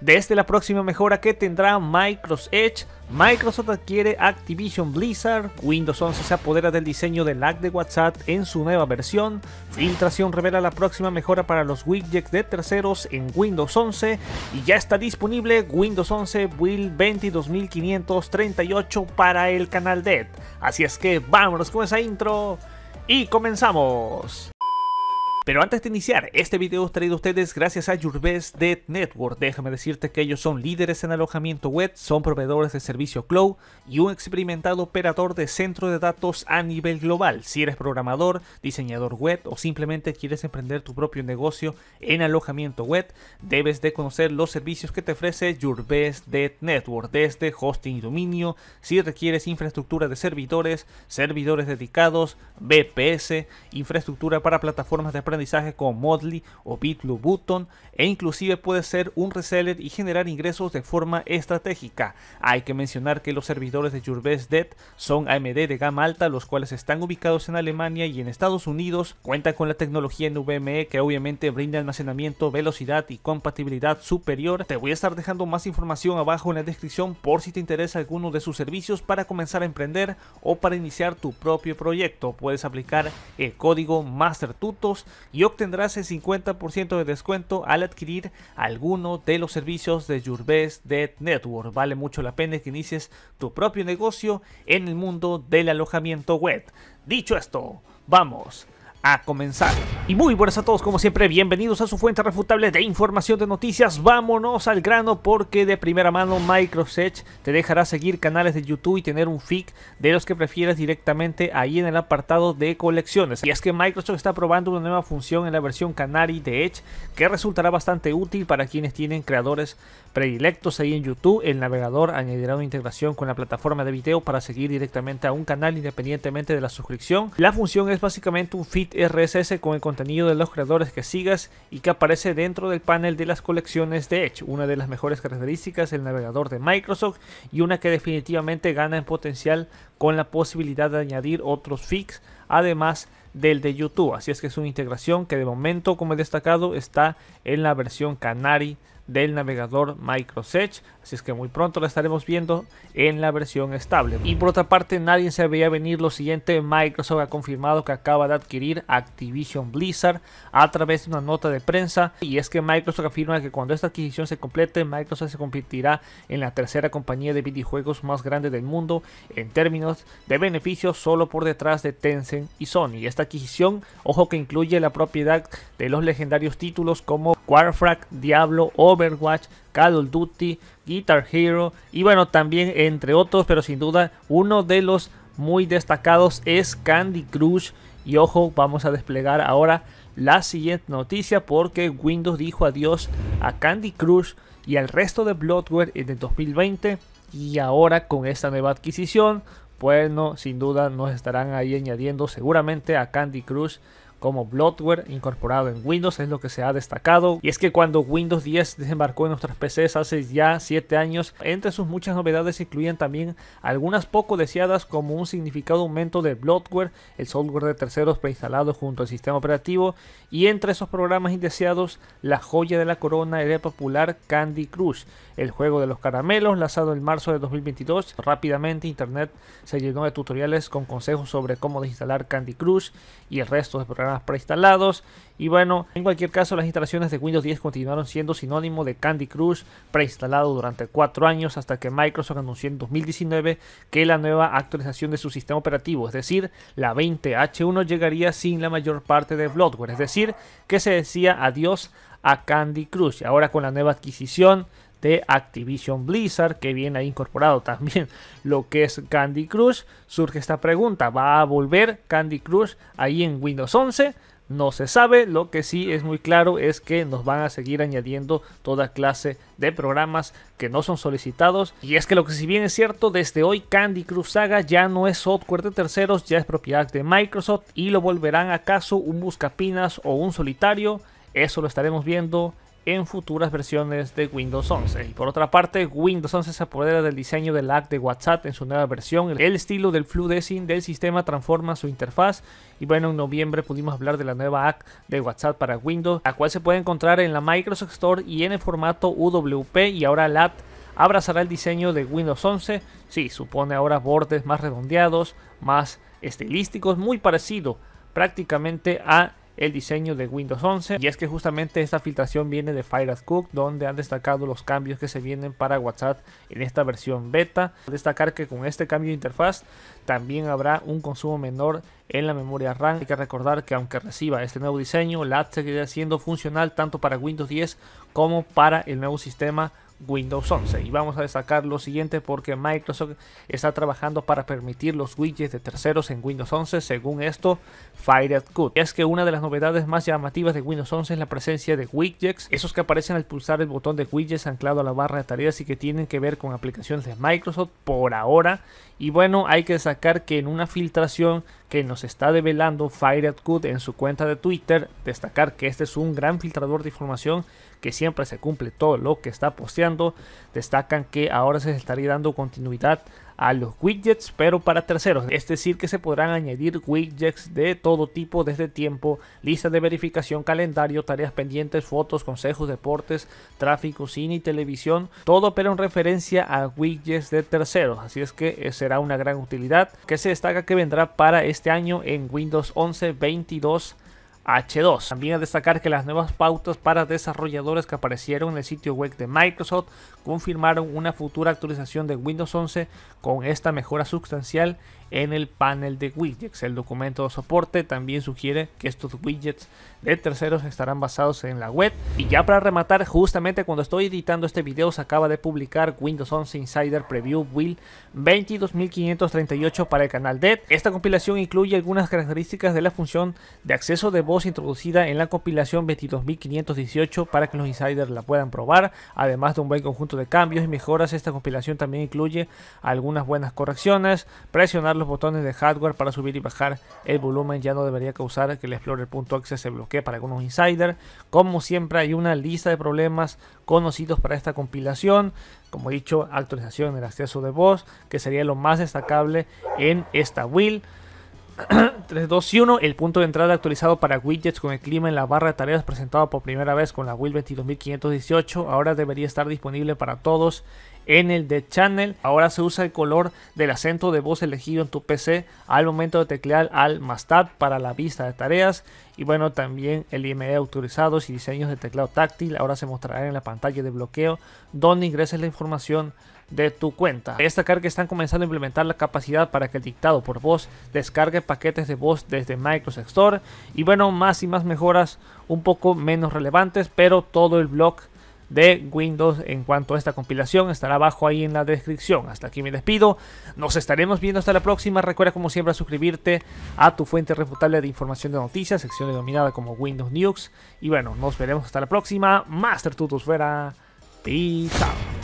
Desde la próxima mejora que tendrá Microsoft Edge, Microsoft adquiere Activision Blizzard, Windows 11 se apodera del diseño del lag de WhatsApp en su nueva versión, Filtración revela la próxima mejora para los widgets de terceros en Windows 11 y ya está disponible Windows 11 Build 22538 para el canal Dead. Así es que vámonos con esa intro y comenzamos. Pero antes de iniciar, este video os traído a ustedes gracias a Your Best Dead Network. Déjame decirte que ellos son líderes en alojamiento web, son proveedores de servicio cloud y un experimentado operador de centro de datos a nivel global. Si eres programador, diseñador web o simplemente quieres emprender tu propio negocio en alojamiento web, debes de conocer los servicios que te ofrece Your Best Dead Network, desde hosting y dominio, si requieres infraestructura de servidores, servidores dedicados, BPS, infraestructura para plataformas de aprendizaje con Modly o BitBlueButton, Button e inclusive puede ser un reseller y generar ingresos de forma estratégica. Hay que mencionar que los servidores de Your Best son AMD de gama alta, los cuales están ubicados en Alemania y en Estados Unidos, cuenta con la tecnología NVMe que obviamente brinda almacenamiento, velocidad y compatibilidad superior. Te voy a estar dejando más información abajo en la descripción por si te interesa alguno de sus servicios para comenzar a emprender o para iniciar tu propio proyecto. Puedes aplicar el código MasterTutos y obtendrás el 50% de descuento al adquirir alguno de los servicios de Your Dead Network. Vale mucho la pena que inicies tu propio negocio en el mundo del alojamiento web. Dicho esto, vamos a comenzar. Y muy buenas a todos, como siempre, bienvenidos a su fuente refutable de información de noticias. Vámonos al grano porque de primera mano Microsoft te dejará seguir canales de YouTube y tener un FIC de los que prefieras directamente ahí en el apartado de colecciones. Y es que Microsoft está probando una nueva función en la versión Canary de Edge que resultará bastante útil para quienes tienen creadores predilectos ahí en YouTube. El navegador añadirá una integración con la plataforma de video para seguir directamente a un canal independientemente de la suscripción. La función es básicamente un feed RSS con el contenido de los creadores que sigas y que aparece dentro del panel de las colecciones de Edge, una de las mejores características del navegador de Microsoft y una que definitivamente gana en potencial con la posibilidad de añadir otros feeds, además del de YouTube. Así es que es una integración que de momento, como he destacado, está en la versión Canary del navegador Microsoft. Así es que muy pronto la estaremos viendo en la versión estable. Y por otra parte, nadie se veía venir lo siguiente. Microsoft ha confirmado que acaba de adquirir Activision Blizzard a través de una nota de prensa. Y es que Microsoft afirma que cuando esta adquisición se complete, Microsoft se convertirá en la tercera compañía de videojuegos más grande del mundo en términos de beneficios solo por detrás de Tencent y Sony. Esta adquisición, ojo que incluye la propiedad de los legendarios títulos como Warframe, Diablo, o Overwatch, Call of Duty, Guitar Hero y bueno, también entre otros, pero sin duda uno de los muy destacados es Candy Crush. Y ojo, vamos a desplegar ahora la siguiente noticia porque Windows dijo adiós a Candy Crush y al resto de Bloodware en el 2020 y ahora con esta nueva adquisición, no sin duda nos estarán ahí añadiendo seguramente a Candy Crush como Bloodware incorporado en Windows es lo que se ha destacado. Y es que cuando Windows 10 desembarcó en nuestras PCs hace ya 7 años, entre sus muchas novedades incluían también algunas poco deseadas como un significado aumento de Bloodware, el software de terceros preinstalado junto al sistema operativo, y entre esos programas indeseados, la joya de la corona era popular Candy Crush, el juego de los caramelos lanzado en marzo de 2022. Rápidamente Internet se llenó de tutoriales con consejos sobre cómo desinstalar Candy Crush y el resto de programas preinstalados. Y bueno, en cualquier caso, las instalaciones de Windows 10 continuaron siendo sinónimo de Candy Crush preinstalado durante cuatro años hasta que Microsoft anunció en 2019 que la nueva actualización de su sistema operativo, es decir, la 20H1, llegaría sin la mayor parte de bloatware, es decir, que se decía adiós a Candy Crush. Ahora con la nueva adquisición de Activision Blizzard, que viene ahí incorporado también lo que es Candy Crush. Surge esta pregunta, ¿va a volver Candy Crush ahí en Windows 11? No se sabe, lo que sí es muy claro es que nos van a seguir añadiendo toda clase de programas que no son solicitados. Y es que lo que si bien es cierto, desde hoy Candy Crush Saga ya no es software de terceros, ya es propiedad de Microsoft y lo volverán acaso un buscapinas o un solitario. Eso lo estaremos viendo en futuras versiones de Windows 11. Y por otra parte, Windows 11 se apodera del diseño del app de WhatsApp en su nueva versión. El estilo del Design del sistema transforma su interfaz. Y bueno, en noviembre pudimos hablar de la nueva app de WhatsApp para Windows, la cual se puede encontrar en la Microsoft Store y en el formato UWP. Y ahora la app abrazará el diseño de Windows 11. Sí, supone ahora bordes más redondeados, más estilísticos, muy parecido prácticamente a el diseño de Windows 11 y es que justamente esta filtración viene de Cook donde han destacado los cambios que se vienen para WhatsApp en esta versión beta. Destacar que con este cambio de interfaz también habrá un consumo menor en la memoria RAM. Hay que recordar que aunque reciba este nuevo diseño, la app seguirá siendo funcional tanto para Windows 10 como para el nuevo sistema Windows 11. Y vamos a destacar lo siguiente porque Microsoft está trabajando para permitir los widgets de terceros en Windows 11, según esto, Y Es que una de las novedades más llamativas de Windows 11 es la presencia de widgets, esos que aparecen al pulsar el botón de widgets anclado a la barra de tareas y que tienen que ver con aplicaciones de Microsoft por ahora. Y bueno, hay que destacar que en una filtración que nos está develando cut en su cuenta de Twitter, destacar que este es un gran filtrador de información que siempre se cumple todo lo que está posteando Destacan que ahora se estaría dando continuidad a los widgets, pero para terceros. Es decir, que se podrán añadir widgets de todo tipo desde tiempo, lista de verificación, calendario, tareas pendientes, fotos, consejos, deportes, tráfico, cine y televisión. Todo pero en referencia a widgets de terceros. Así es que eh, será una gran utilidad que se destaca que vendrá para este año en Windows 11 22 H2. También a destacar que las nuevas pautas para desarrolladores que aparecieron en el sitio web de Microsoft confirmaron una futura actualización de Windows 11 con esta mejora sustancial en el panel de widgets. El documento de soporte también sugiere que estos widgets de terceros estarán basados en la web. Y ya para rematar, justamente cuando estoy editando este video se acaba de publicar Windows 11 Insider Preview Build 22538 para el canal de Esta compilación incluye algunas características de la función de acceso de voz introducida en la compilación 22518 para que los insiders la puedan probar. Además de un buen conjunto de cambios y mejoras, esta compilación también incluye algunas buenas correcciones, presionar los botones de hardware para subir y bajar el volumen ya no debería causar que el explorer.exe se bloquee para algunos insiders. Como siempre hay una lista de problemas conocidos para esta compilación, como he dicho, actualización del acceso de voz, que sería lo más destacable en esta will 321 el punto de entrada actualizado para widgets con el clima en la barra de tareas presentado por primera vez con la will 22518 ahora debería estar disponible para todos en el de channel. Ahora se usa el color del acento de voz elegido en tu PC al momento de teclear al más para la vista de tareas. Y bueno, también el IME autorizados y diseños de teclado táctil ahora se mostrará en la pantalla de bloqueo donde ingreses la información de tu cuenta. Destacar que están comenzando a implementar la capacidad para que el dictado por voz descargue paquetes de voz desde Microsoft Store. Y bueno, más y más mejoras un poco menos relevantes, pero todo el blog de Windows en cuanto a esta compilación. Estará abajo ahí en la descripción. Hasta aquí me despido. Nos estaremos viendo hasta la próxima. Recuerda como siempre suscribirte a tu fuente refutable de información de noticias, sección denominada como Windows News. Y bueno, nos veremos hasta la próxima. Master Tutos fuera. Peace